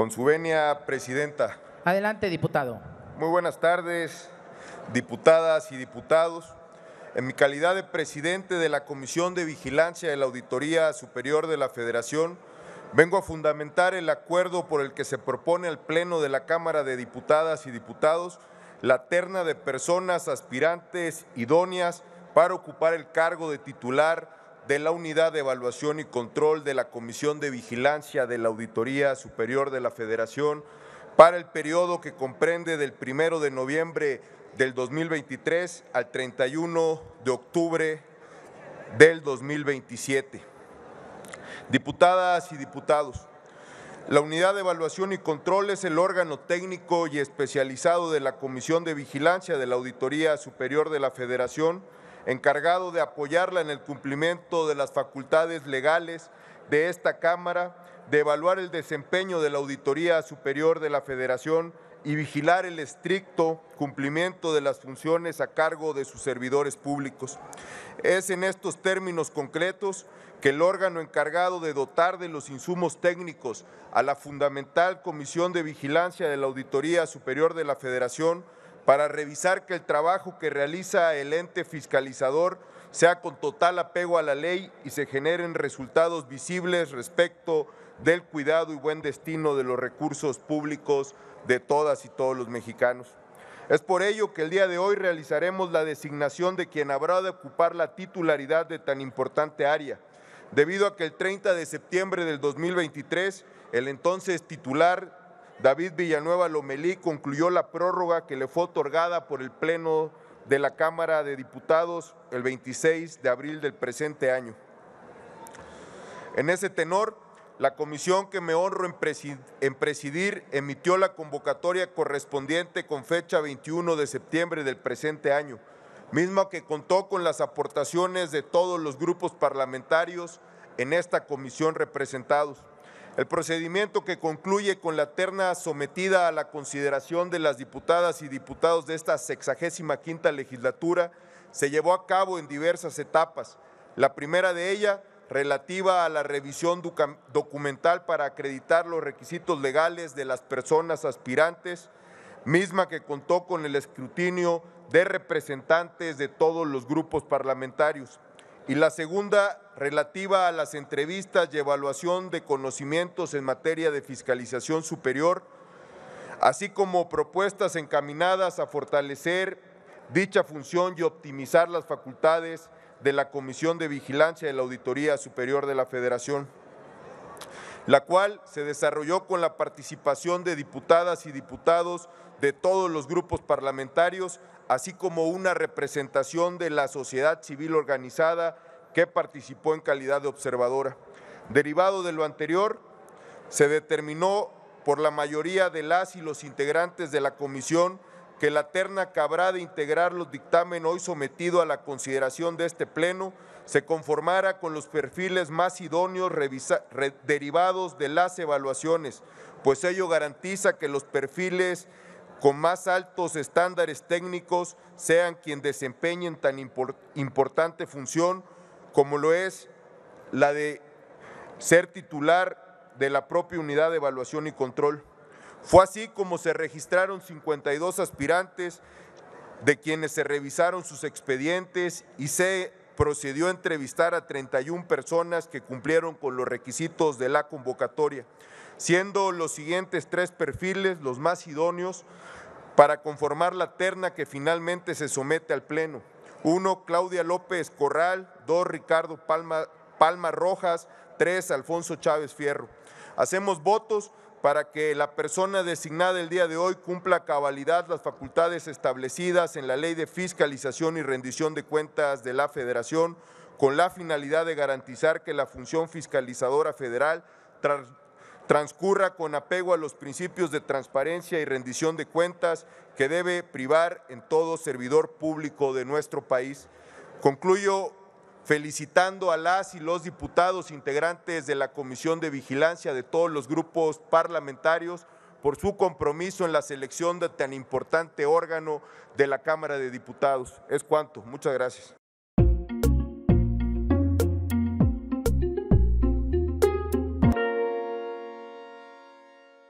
Con su venia, presidenta. Adelante, diputado. Muy buenas tardes, diputadas y diputados. En mi calidad de presidente de la Comisión de Vigilancia de la Auditoría Superior de la Federación, vengo a fundamentar el acuerdo por el que se propone al Pleno de la Cámara de Diputadas y Diputados la terna de personas aspirantes idóneas para ocupar el cargo de titular de la Unidad de Evaluación y Control de la Comisión de Vigilancia de la Auditoría Superior de la Federación para el periodo que comprende del 1 de noviembre del 2023 al 31 de octubre del 2027. Diputadas y diputados, la Unidad de Evaluación y Control es el órgano técnico y especializado de la Comisión de Vigilancia de la Auditoría Superior de la Federación, encargado de apoyarla en el cumplimiento de las facultades legales de esta Cámara, de evaluar el desempeño de la Auditoría Superior de la Federación y vigilar el estricto cumplimiento de las funciones a cargo de sus servidores públicos. Es en estos términos concretos que el órgano encargado de dotar de los insumos técnicos a la fundamental Comisión de Vigilancia de la Auditoría Superior de la Federación para revisar que el trabajo que realiza el ente fiscalizador sea con total apego a la ley y se generen resultados visibles respecto del cuidado y buen destino de los recursos públicos de todas y todos los mexicanos. Es por ello que el día de hoy realizaremos la designación de quien habrá de ocupar la titularidad de tan importante área, debido a que el 30 de septiembre del 2023 el entonces titular David Villanueva Lomelí concluyó la prórroga que le fue otorgada por el Pleno de la Cámara de Diputados el 26 de abril del presente año. En ese tenor, la comisión que me honro en presidir emitió la convocatoria correspondiente con fecha 21 de septiembre del presente año, misma que contó con las aportaciones de todos los grupos parlamentarios en esta comisión representados. El procedimiento que concluye con la terna sometida a la consideración de las diputadas y diputados de esta sexagésima quinta legislatura se llevó a cabo en diversas etapas. La primera de ellas relativa a la revisión documental para acreditar los requisitos legales de las personas aspirantes, misma que contó con el escrutinio de representantes de todos los grupos parlamentarios y la segunda relativa a las entrevistas y evaluación de conocimientos en materia de fiscalización superior, así como propuestas encaminadas a fortalecer dicha función y optimizar las facultades de la Comisión de Vigilancia de la Auditoría Superior de la Federación la cual se desarrolló con la participación de diputadas y diputados de todos los grupos parlamentarios, así como una representación de la sociedad civil organizada que participó en calidad de observadora. Derivado de lo anterior, se determinó por la mayoría de las y los integrantes de la comisión que la terna que de integrar los dictámenes hoy sometido a la consideración de este Pleno se conformara con los perfiles más idóneos derivados de las evaluaciones, pues ello garantiza que los perfiles con más altos estándares técnicos sean quienes desempeñen tan importante función como lo es la de ser titular de la propia unidad de evaluación y control. Fue así como se registraron 52 aspirantes de quienes se revisaron sus expedientes y se procedió a entrevistar a 31 personas que cumplieron con los requisitos de la convocatoria, siendo los siguientes tres perfiles los más idóneos para conformar la terna que finalmente se somete al Pleno. Uno, Claudia López Corral, dos, Ricardo Palma, Palma Rojas, tres, Alfonso Chávez Fierro. Hacemos votos para que la persona designada el día de hoy cumpla cabalidad las facultades establecidas en la Ley de Fiscalización y Rendición de Cuentas de la Federación, con la finalidad de garantizar que la función fiscalizadora federal transcurra con apego a los principios de transparencia y rendición de cuentas que debe privar en todo servidor público de nuestro país. Concluyo felicitando a las y los diputados integrantes de la Comisión de Vigilancia de todos los grupos parlamentarios por su compromiso en la selección de tan importante órgano de la Cámara de Diputados. Es cuanto. Muchas gracias.